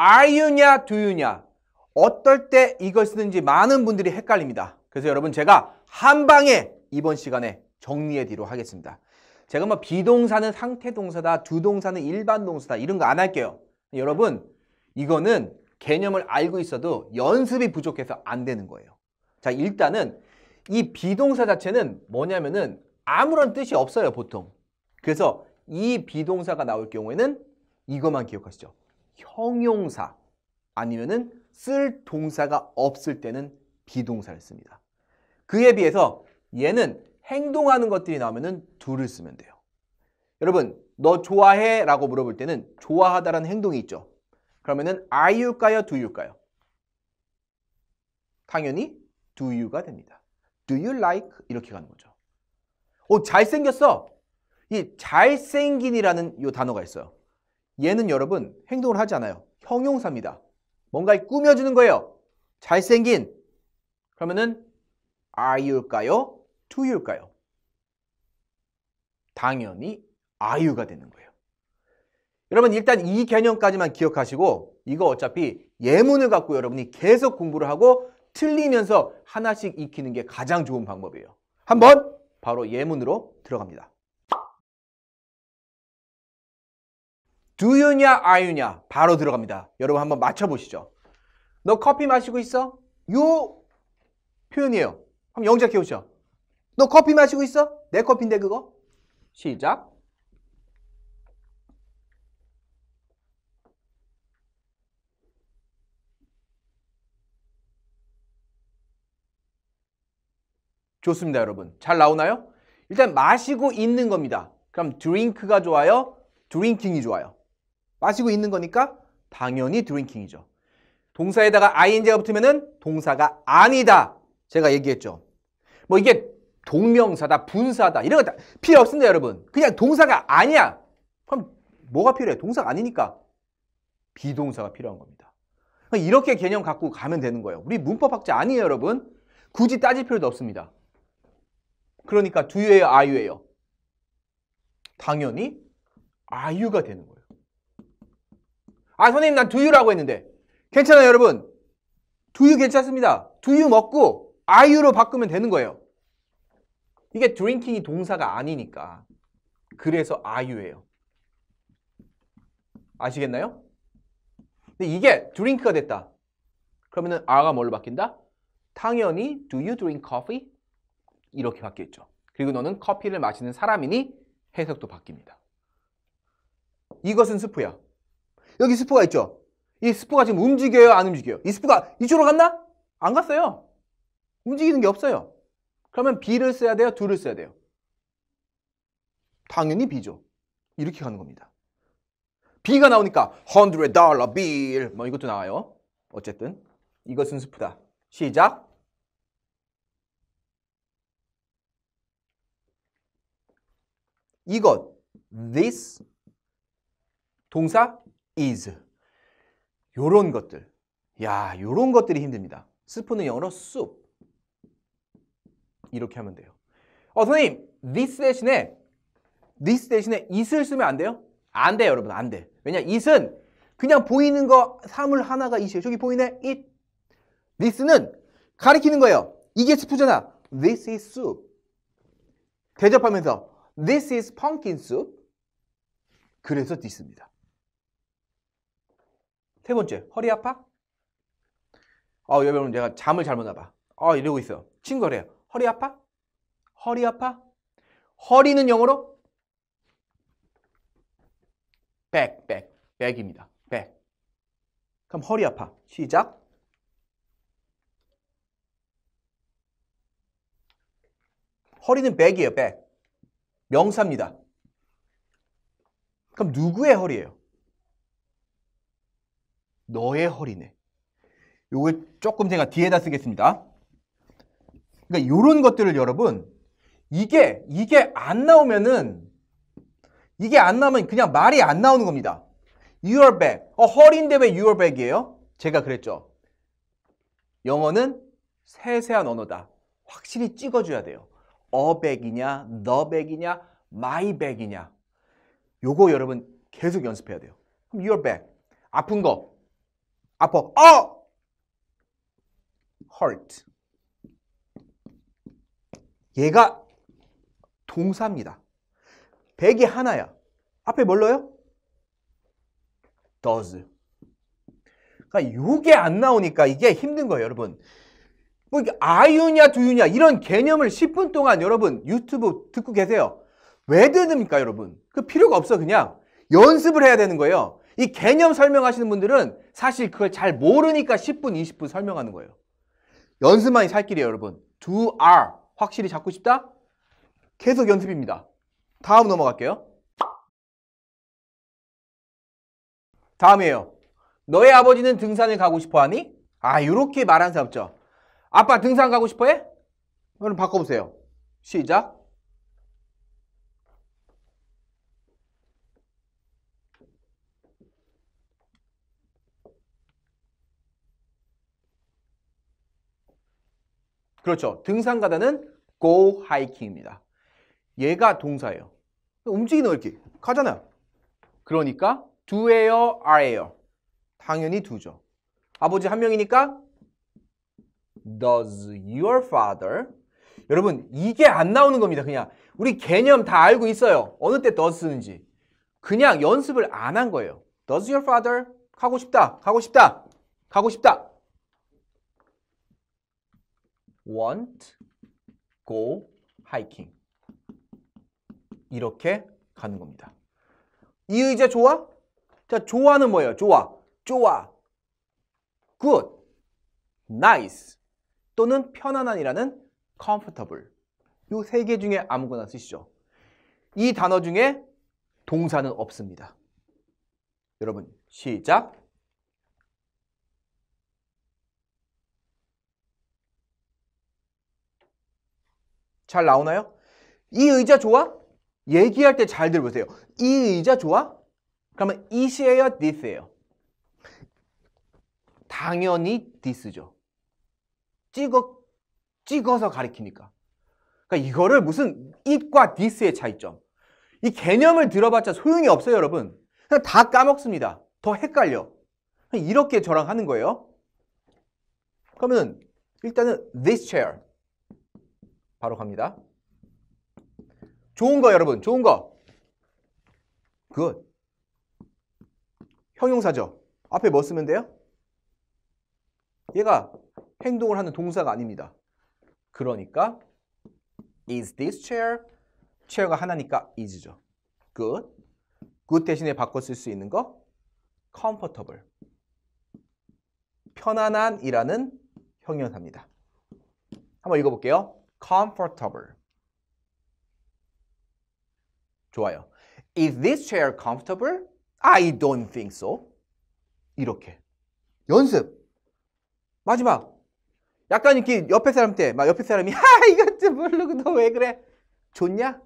are you냐 do you냐 어떨 때 이걸 쓰는지 많은 분들이 헷갈립니다. 그래서 여러분 제가 한 방에 이번 시간에 정리해 드리로 하겠습니다. 제가 뭐 비동사는 상태 동사다, 두 동사는 일반 동사다 이런 거 안 할게요. 여러분 이거는 개념을 알고 있어도 연습이 부족해서 안 되는 거예요. 자 일단은 이 비동사 자체는 뭐냐면은 아무런 뜻이 없어요 보통. 그래서 이 비동사가 나올 경우에는 이것만 기억하시죠. 형용사 아니면은 쓸 동사가 없을 때는 비동사를 씁니다. 그에 비해서 얘는 행동하는 것들이 나오면은 d o 쓰면 돼요. 여러분, 너 좋아해? 라고 물어볼 때는 좋아하다라는 행동이 있죠. 그러면은 are you일까요? do you일까요? 당연히 do you가 됩니다. do you like? 이렇게 가는 거죠. 오, 잘생겼어! 이 잘생긴이라는 요 단어가 있어요. 얘는 여러분 행동을 하지 않아요. 형용사입니다. 뭔가 꾸며주는 거예요. 잘생긴. 그러면은 are일까요? to일까요? 당연히 are가 되는 거예요. 여러분 일단 이 개념까지만 기억하시고 이거 어차피 예문을 갖고 여러분이 계속 공부를 하고 틀리면서 하나씩 익히는 게 가장 좋은 방법이에요. 한번 바로 예문으로 들어갑니다. do you냐 are you냐 바로 들어갑니다. 여러분 한번 맞춰보시죠. 너 커피 마시고 있어? 요 표현이에요. 한번 영작 해보죠. 너 커피 마시고 있어? 내 커피인데 그거? 시작. 좋습니다, 여러분. 잘 나오나요? 일단 마시고 있는 겁니다. 그럼 드링크가 좋아요? 드링킹이 좋아요. 마시고 있는 거니까 당연히 drinking이죠. 동사에다가 ing가 붙으면 동사가 아니다. 제가 얘기했죠. 뭐 이게 동명사다, 분사다 이런 거 다 필요 없습니다, 여러분. 그냥 동사가 아니야. 그럼 뭐가 필요해? 동사가 아니니까 비동사가 필요한 겁니다. 그러니까 이렇게 개념 갖고 가면 되는 거예요. 우리 문법학자 아니에요, 여러분. 굳이 따질 필요도 없습니다. 그러니까 do you예요, are you예요? 당연히 are you가 되는 거예요. 아 선생님 난 두유라고 했는데 괜찮아요 여러분 두유 괜찮습니다 두유 먹고 아유로 바꾸면 되는 거예요 이게 드링킹이 동사가 아니니까 그래서 아유예요 아시겠나요? 근데 이게 드링크가 됐다 그러면 아가 뭘로 바뀐다? 당연히 do you drink coffee? 이렇게 바뀌었죠 그리고 너는 커피를 마시는 사람이니 해석도 바뀝니다 이것은 스프야 여기 스프가 있죠? 이 스프가 지금 움직여요? 안 움직여요? 이 스프가 이쪽으로 갔나? 안 갔어요. 움직이는 게 없어요. 그러면 B를 써야 돼요? 둘을 써야 돼요? 당연히 B죠. 이렇게 가는 겁니다. B가 나오니까 100달러 빌, 뭐 이것도 나와요. 어쨌든 이것은 스프다. 시작. 이것, this, 동사, is 요런 것들 야 요런 것들이 힘듭니다 스프는 영어로 soup 이렇게 하면 돼요 어 선생님 this 대신에 this 대신에 it을 쓰면 안 돼요? 안 돼요 여러분 안돼 왜냐 it은 그냥 보이는 거 사물 하나가 it이에요 저기 보이네 it this는 가리키는 거예요 이게 스프잖아 this is soup 대접하면서 this is pumpkin soup 그래서 this입니다 세 번째, 허리 아파? 아, 어, 여러분 내가 잠을 잘못 자봐. 아, 어, 이러고 있어. 친구가 그래요. 허리 아파? 허리 아파? 허리는 영어로 back, back, back입니다. back. 그럼 허리 아파. 시작. 허리는 백이에요, 백. 명사입니다. 그럼 누구의 허리예요? 너의 허리네. 요걸 조금 제가 뒤에다 쓰겠습니다. 그러니까 이런 것들을 여러분 이게 이게 안 나오면은 이게 안 나오면 그냥 말이 안 나오는 겁니다. Your back. 어, 허리인데 왜 your back이에요? 제가 그랬죠. 영어는 세세한 언어다. 확실히 찍어줘야 돼요. 어 백이냐, 너 백이냐, 마이 백이냐. 요거 여러분 계속 연습해야 돼요. 그럼 your back. 아픈 거. 아파. 어! hurt. 얘가 동사입니다. 백이 하나야. 앞에 뭘로요? does. 그러니까 이게 안 나오니까 이게 힘든 거예요, 여러분. 뭐 이게 아유냐 두유냐 이런 개념을 10분 동안 여러분 유튜브 듣고 계세요. 왜 듣습니까, 여러분? 그 필요가 없어, 그냥. 연습을 해야 되는 거예요. 이 개념 설명하시는 분들은 사실 그걸 잘 모르니까 10분, 20분 설명하는 거예요. 연습만이 살 길이에요, 여러분. do, are. 확실히 잡고 싶다? 계속 연습입니다. 다음 넘어갈게요. 다음이에요. 너의 아버지는 등산을 가고 싶어 하니? 아, 이렇게 말한 사람 없죠. 아빠 등산 가고 싶어 해? 그럼 바꿔보세요. 시작. 그렇죠. 등산 가다는 go hiking입니다. 얘가 동사예요. 움직이는 어렵기. 가잖아요. 그러니까 do예요, are예요. 당연히 do죠. 아버지 한 명이니까 does your father 여러분 이게 안 나오는 겁니다. 그냥 우리 개념 다 알고 있어요. 어느 때 does 쓰는지. 그냥 연습을 안 한 거예요. does your father 가고 싶다. 가고 싶다. 가고 싶다. w a n t go hiking. 이렇게 가는 겁니다. 이 의자 좋아? 자, 좋아는 뭐예요? 좋아, 좋아, good, nice 또는 편안한이라는 comfortable 이 세 개 중에 아무거나 쓰시죠. 이 단어 중에 동사는 없습니다. 여러분 시작! 잘 나오나요? 이 의자 좋아? 얘기할 때 잘 들어보세요. 이 의자 좋아? 그러면 i s 에요 this예요? 당연히 this죠. 찍어, 찍어서 가리키니까. 그러니까 이거를 무슨 it과 this의 차이점. 이 개념을 들어봤자 소용이 없어요, 여러분. 그냥 다 까먹습니다. 더 헷갈려. 이렇게 저랑 하는 거예요. 그러면 일단은 this chair. 바로 갑니다. 좋은 거 여러분, 좋은 거. 굿. 형용사죠. 앞에 뭐 쓰면 돼요? 얘가 행동을 하는 동사가 아닙니다. 그러니까 is this chair? c h 가 하나니까 is죠. good. good 대신에 바꿔 쓸 수 있는 거 comfortable. 편안한 이라는 형용사입니다. 한번 읽어볼게요. comfortable. 좋아요. Is this chair comfortable? I don't think so. 이렇게. 연습. 마지막. 약간 이렇게 옆에 사람한테 막 옆에 사람이 하 이것 좀 모르고 너 왜 그래? 좋냐?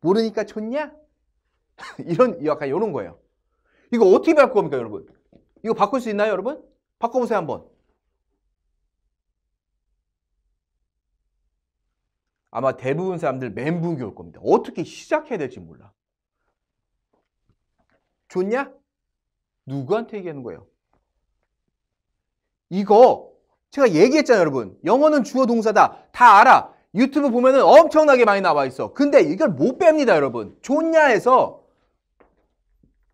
모르니까 좋냐? 이런 약간 이런 거예요. 이거 어떻게 바꿔 겁니까 여러분? 이거 바꿀 수 있나요 여러분? 바꿔보세요 한번. 아마 대부분 사람들 멘붕이 올 겁니다. 어떻게 시작해야 될지 몰라. 좋냐? 누구한테 얘기하는 거예요? 이거 제가 얘기했잖아요, 여러분. 영어는 주어 동사다. 다 알아. 유튜브 보면은 엄청나게 많이 나와 있어. 근데 이걸 못 뺍니다, 여러분. 좋냐에서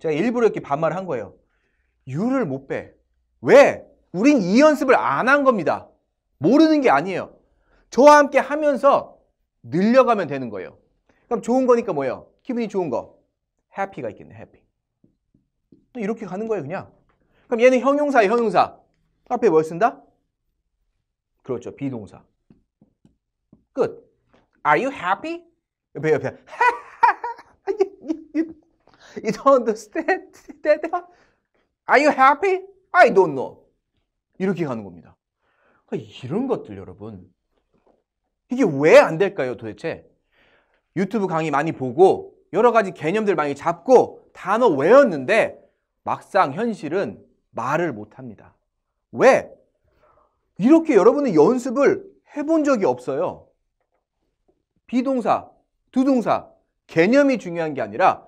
제가 일부러 이렇게 반말을 한 거예요. 유를 못 빼. 왜? 우린 이 연습을 안 한 겁니다. 모르는 게 아니에요. 저와 함께 하면서 늘려가면 되는 거예요. 그럼 좋은 거니까 뭐예요? 기분이 좋은 거. happy가 있겠네, happy. 이렇게 가는 거예요, 그냥. 그럼 얘는 형용사예요, 형용사. 앞에 뭘 쓴다? 그렇죠, 비동사. 끝. Are you happy? 옆에 옆에. You don't understand? Are you happy? I don't know. 이렇게 가는 겁니다. 그러니까 이런 것들 여러분 이게 왜 안 될까요 도대체? 유튜브 강의 많이 보고 여러 가지 개념들 많이 잡고 단어 외웠는데 막상 현실은 말을 못합니다. 왜? 이렇게 여러분은 연습을 해본 적이 없어요. 비동사, 두동사, 개념이 중요한 게 아니라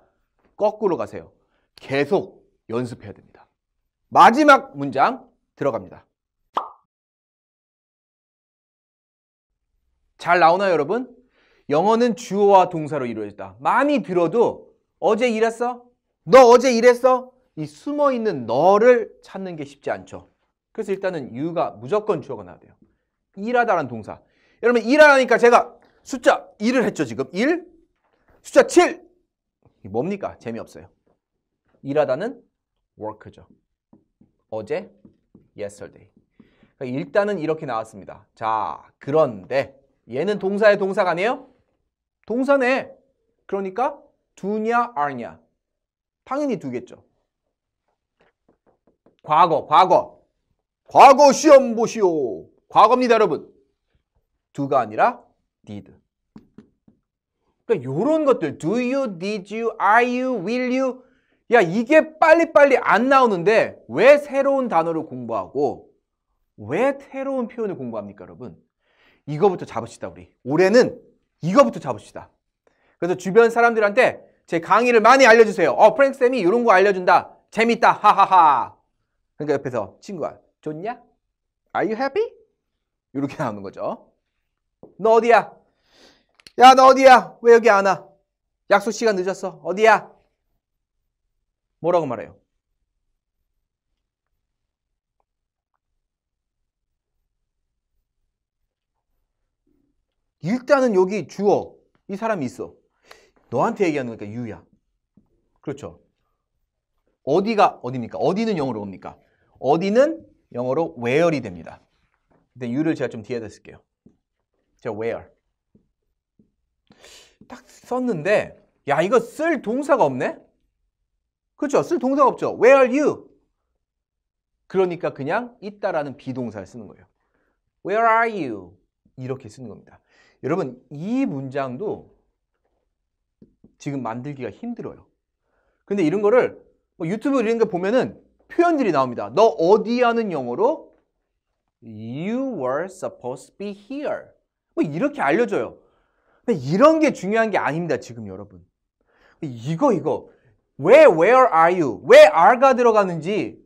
거꾸로 가세요. 계속 연습해야 됩니다. 마지막 문장 들어갑니다. 잘 나오나요, 여러분? 영어는 주어와 동사로 이루어졌다. 많이 들어도 어제 일했어? 너 어제 일했어? 이 숨어 있는 너를 찾는 게 쉽지 않죠. 그래서 일단은 유가 무조건 주어가 나와야 돼요. 일하다라는 동사. 여러분 일하라니까 제가 숫자 1을 했죠, 지금. 1. 숫자 7. 뭡니까? 재미없어요. 일하다는 work죠. 어제 yesterday. 그러니까 일단은 이렇게 나왔습니다. 자, 그런데 얘는 동사의 동사가 아니에요? 동사네. 그러니까 두냐 아냐. 당연히 두겠죠. 과거, 과거. 과거 시험 보시오. 과거입니다, 여러분. 두가 아니라 did. 그러니까 이런 것들 do you, did you, are you, will you 야 이게 빨리빨리 안 나오는데 왜 새로운 단어를 공부하고 왜 새로운 표현을 공부합니까, 여러분? 이거부터 잡읍시다 우리 올해는 이거부터 잡읍시다 그래서 주변 사람들한테 제 강의를 많이 알려주세요 어 프랭크 쌤이 이런 거 알려준다 재밌다 하하하 그러니까 옆에서 친구가 좋냐? Are you happy? 이렇게 나오는 거죠 너 어디야? 야 너 어디야? 왜 여기 안 와? 약속 시간 늦었어 어디야? 뭐라고 말해요? 일단은 여기 주어 이 사람이 있어. 너한테 얘기하는 거니까 유야. 그렇죠. 어디가 어디입니까? 어디는 영어로 옵니까? 어디는 영어로 where이 됩니다. 근데 유를 제가 좀 뒤에다 쓸게요. 제가 where. 딱 썼는데 야 이거 쓸 동사가 없네? 그렇죠. 쓸 동사가 없죠. Where are you? 그러니까 그냥 있다라는 비동사를 쓰는 거예요. Where are you? 이렇게 쓰는 겁니다. 여러분 이 문장도 지금 만들기가 힘들어요. 근데 이런 거를 뭐 유튜브 이런 거 보면은 표현들이 나옵니다. 너 어디 하는 영어로 You were supposed to be here. 뭐 이렇게 알려줘요. 근데 이런 게 중요한 게 아닙니다. 지금 여러분. 이거 이거 왜 where are you? 왜 are가 들어가는지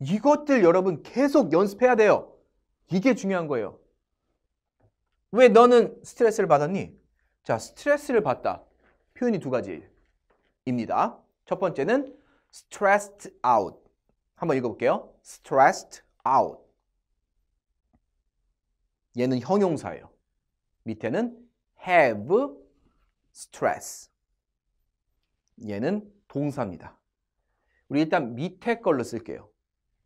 이것들 여러분 계속 연습해야 돼요. 이게 중요한 거예요. 왜 너는 스트레스를 받았니? 자, 스트레스를 받다. 표현이 두 가지입니다. 첫 번째는 stressed out. 한번 읽어볼게요. stressed out. 얘는 형용사예요. 밑에는 have stress. 얘는 동사입니다. 우리 일단 밑에 걸로 쓸게요.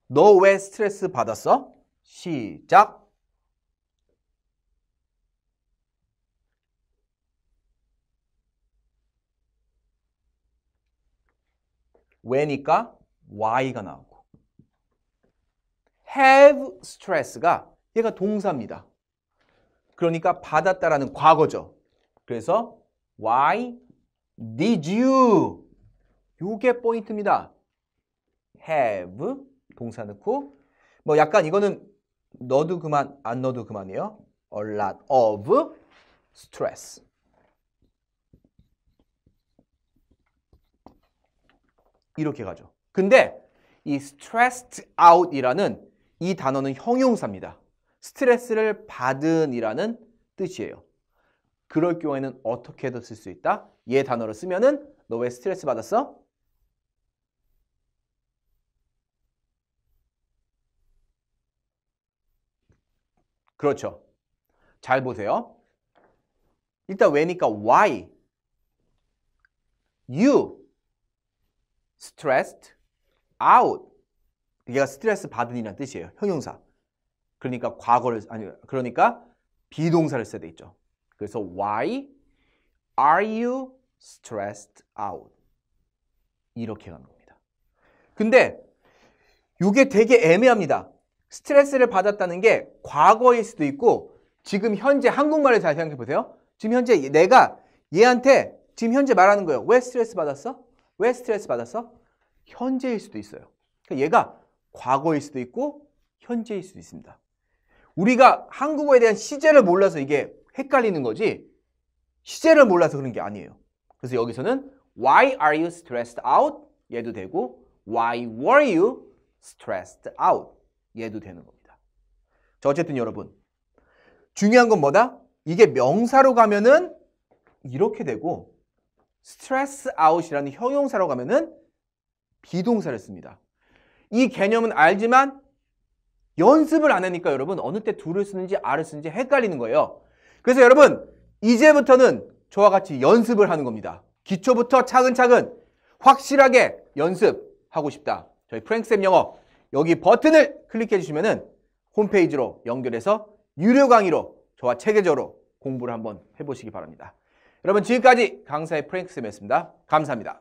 너 왜 스트레스 받았어? 시작. 왜니까 why가 나오고 have stress가 얘가 동사입니다. 그러니까 받았다라는 과거죠. 그래서 why did you 요게 포인트입니다. have 동사 넣고 뭐 약간 이거는 너도 그만 안 넣어도 그만이에요. a lot of stress 이렇게 가죠. 근데 이 stressed out이라는 이 단어는 형용사입니다. 스트레스를 받은이라는 뜻이에요. 그럴 경우에는 어떻게도 쓸 수 있다. 얘 단어를 쓰면은 너 왜 스트레스 받았어? 그렇죠. 잘 보세요. 일단 왜니까 why you stressed out. 얘가 스트레스 받은이란 뜻이에요. 형용사. 그러니까 과거를 아니 그러니까 비동사를 써야 되겠죠. 그래서 why are you stressed out? 이렇게 가는 겁니다. 근데 이게 되게 애매합니다. 스트레스를 받았다는 게 과거일 수도 있고 지금 현재 한국말을 잘 생각해 보세요. 지금 현재 내가 얘한테 지금 현재 말하는 거예요. 왜 스트레스 받았어? 왜 스트레스 받았어? 현재일 수도 있어요. 그러니까 얘가 과거일 수도 있고 현재일 수도 있습니다. 우리가 한국어에 대한 시제를 몰라서 이게 헷갈리는 거지 시제를 몰라서 그런 게 아니에요. 그래서 여기서는 Why are you stressed out? 얘도 되고 Why were you stressed out? 얘도 되는 겁니다. 자, 어쨌든 여러분 중요한 건 뭐다? 이게 명사로 가면은 이렇게 되고 stress out이라는 형용사로 가면은 비동사를 씁니다. 이 개념은 알지만 연습을 안 하니까 여러분 어느 때 둘을 쓰는지 알 r 쓰는지 헷갈리는 거예요. 그래서 여러분 이제부터는 저와 같이 연습을 하는 겁니다. 기초부터 차근차근 확실하게 연습하고 싶다. 저희 프랭쌤 영어 여기 버튼을 클릭해 주시면은 홈페이지로 연결해서 유료 강의로 저와 체계적으로 공부를 한번 해보시기 바랍니다. 여러분 지금까지 강사의 프랭크 쌤이었습니다. 감사합니다.